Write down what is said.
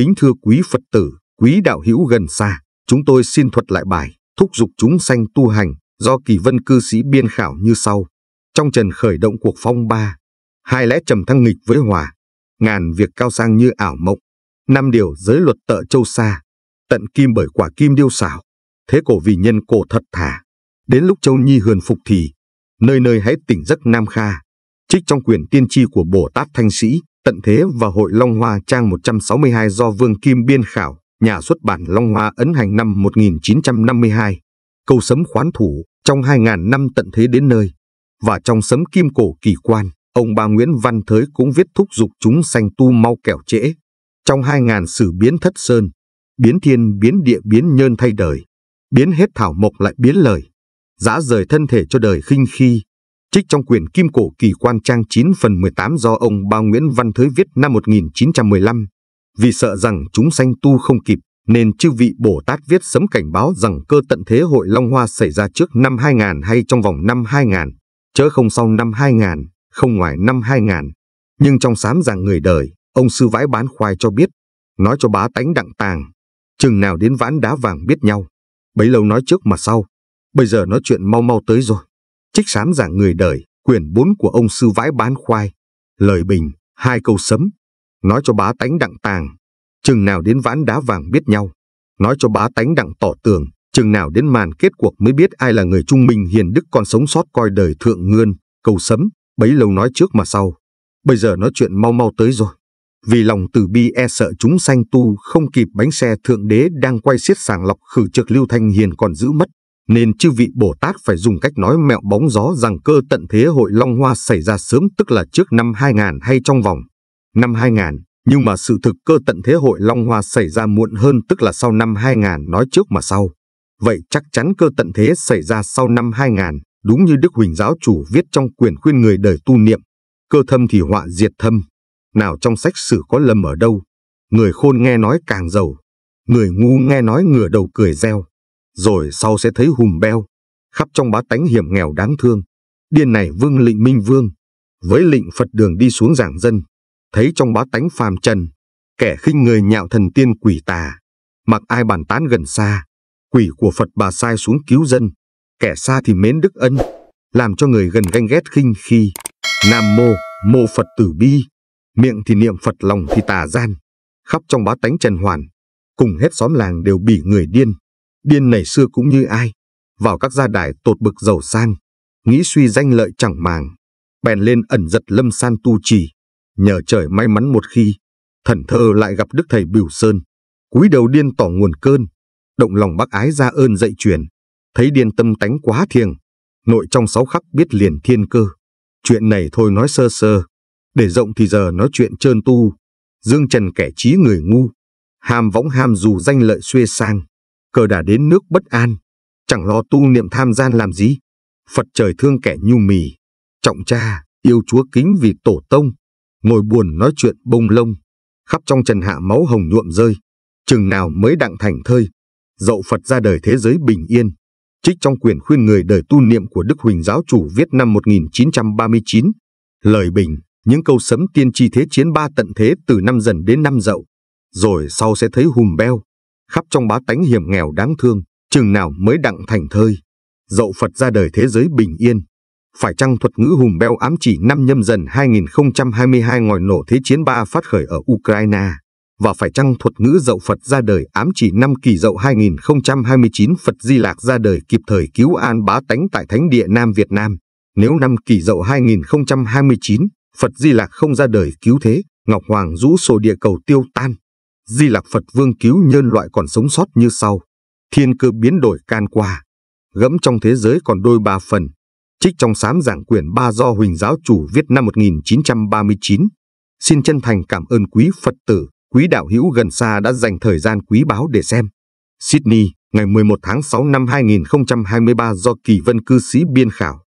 Kính thưa quý Phật tử, quý đạo hữu gần xa, chúng tôi xin thuật lại bài Thúc dục chúng sanh tu hành do kỳ vân cư sĩ biên khảo như sau. Trong trần khởi động cuộc phong ba, hai lẽ trầm thăng nghịch với hòa, ngàn việc cao sang như ảo mộng, năm điều giới luật tợ châu xa, tận kim bởi quả kim điêu xảo, thế cổ vì nhân cổ thật thà. Đến lúc châu nhi hườn phục thì, nơi nơi hãy tỉnh giấc nam kha, trích trong quyền tiên tri của Bồ Tát Thanh Sĩ, Tận Thế và Hội Long Hoa trang 162 do Vương Kim biên khảo, nhà xuất bản Long Hoa ấn hành năm 1952. Câu sấm khoán thủ trong 2.000 năm tận thế đến nơi. Và trong sấm kim cổ kỳ quan, ông bà Nguyễn Văn Thới cũng viết thúc giục chúng sanh tu mau kẻo trễ. Trong 2.000 sử biến thất sơn, biến thiên biến địa biến nhân thay đời, biến hết thảo mộc lại biến lời, giá rời thân thể cho đời khinh khi, Trích trong quyền Kim Cổ Kỳ Quan trang 9 phần 18 do ông Bao Nguyễn Văn Thới viết năm 1915. Vì sợ rằng chúng sanh tu không kịp, nên chư vị Bồ Tát viết sấm cảnh báo rằng cơ tận thế hội Long Hoa xảy ra trước năm 2000 hay trong vòng năm 2000, chớ không sau năm 2000, không ngoài năm 2000. Nhưng trong sám rằng người đời, ông sư vãi bán khoai cho biết, nói cho bá tánh đặng tàng, chừng nào đến ván đá vàng biết nhau. Bấy lâu nói trước mà sau, bây giờ nói chuyện mau mau tới rồi trích sám giảng người đời, quyển 4 của ông sư vãi bán khoai, lời bình, hai câu sấm, nói cho bá tánh đặng tàng, chừng nào đến ván đá vàng biết nhau, nói cho bá tánh đặng tỏ tường, chừng nào đến màn kết cuộc mới biết ai là người trung minh hiền đức còn sống sót coi đời thượng ngươn, câu sấm, bấy lâu nói trước mà sau. Bây giờ nói chuyện mau mau tới rồi. Vì lòng từ bi e sợ chúng sanh tu không kịp bánh xe thượng đế đang quay xiết sàng lọc khử trực lưu thanh hiền còn giữ mất nên chư vị Bồ Tát phải dùng cách nói mẹo bóng gió rằng cơ tận thế hội Long Hoa xảy ra sớm tức là trước năm 2000 hay trong vòng năm 2000, nhưng mà sự thực cơ tận thế hội Long Hoa xảy ra muộn hơn tức là sau năm 2000 nói trước mà sau. Vậy chắc chắn cơ tận thế xảy ra sau năm 2000, đúng như Đức Huỳnh Giáo Chủ viết trong quyền khuyên người đời tu niệm, cơ thâm thì họa diệt thâm, nào trong sách sử có lầm ở đâu, người khôn nghe nói càng giàu, người ngu nghe nói ngửa đầu cười reo rồi sau sẽ thấy hùm beo, khắp trong bá tánh hiểm nghèo đáng thương. Điên này vương lịnh minh vương, với lịnh Phật đường đi xuống giảng dân, thấy trong bá tánh phàm trần, kẻ khinh người nhạo thần tiên quỷ tà, mặc ai bàn tán gần xa, quỷ của Phật bà sai xuống cứu dân, kẻ xa thì mến đức ân, làm cho người gần ganh ghét khinh khi. Nam mô, mô Phật tử bi, miệng thì niệm Phật lòng thì tà gian, khắp trong bá tánh trần hoàn, cùng hết xóm làng đều bị người điên điên nảy xưa cũng như ai, vào các gia đài tột bực giàu sang, nghĩ suy danh lợi chẳng màng, bèn lên ẩn giật lâm san tu trì, nhờ trời may mắn một khi, thần thơ lại gặp đức thầy Bửu Sơn, cúi đầu điên tỏ nguồn cơn, động lòng bác ái ra ơn dạy truyền, thấy điên tâm tánh quá thiêng, nội trong sáu khắc biết liền thiên cơ. Chuyện này thôi nói sơ sơ, để rộng thì giờ nói chuyện trơn tu, dương trần kẻ trí người ngu, ham võng ham dù danh lợi xuê sang, cờ đã đến nước bất an, chẳng lo tu niệm tham gian làm gì. Phật trời thương kẻ nhu mì, trọng cha, yêu chúa kính vì tổ tông, ngồi buồn nói chuyện bông lông, khắp trong trần hạ máu hồng nhuộm rơi, chừng nào mới đặng thành thơi, dậu Phật ra đời thế giới bình yên. Trích trong quyền khuyên người đời tu niệm của Đức Huỳnh Giáo chủ viết năm 1939, lời bình, những câu sấm tiên tri thế chiến ba tận thế từ năm dần đến năm dậu, rồi sau sẽ thấy hùm beo, khắp trong bá tánh hiểm nghèo đáng thương, chừng nào mới đặng thành thơi. Dậu Phật ra đời thế giới bình yên. Phải chăng thuật ngữ hùm beo ám chỉ năm nhâm dần 2022 ngòi nổ thế chiến ba phát khởi ở Ukraine? Và phải chăng thuật ngữ dậu Phật ra đời ám chỉ năm kỳ dậu 2029 Phật Di Lạc ra đời kịp thời cứu an bá tánh tại Thánh địa Nam Việt Nam? Nếu năm kỳ dậu 2029, Phật Di Lạc không ra đời cứu thế, Ngọc Hoàng rũ sổ địa cầu tiêu tan, Di Lạc Phật Vương cứu nhân loại còn sống sót như sau. Thiên cơ biến đổi can qua. Gẫm trong thế giới còn đôi ba phần. Trích trong sám giảng quyển ba do Huỳnh Giáo Chủ viết năm 1939. Xin chân thành cảm ơn quý Phật tử, quý đạo hữu gần xa đã dành thời gian quý báo để xem. Sydney, ngày 11 tháng 6 năm 2023 do Kỳ Vân Cư Sĩ biên khảo.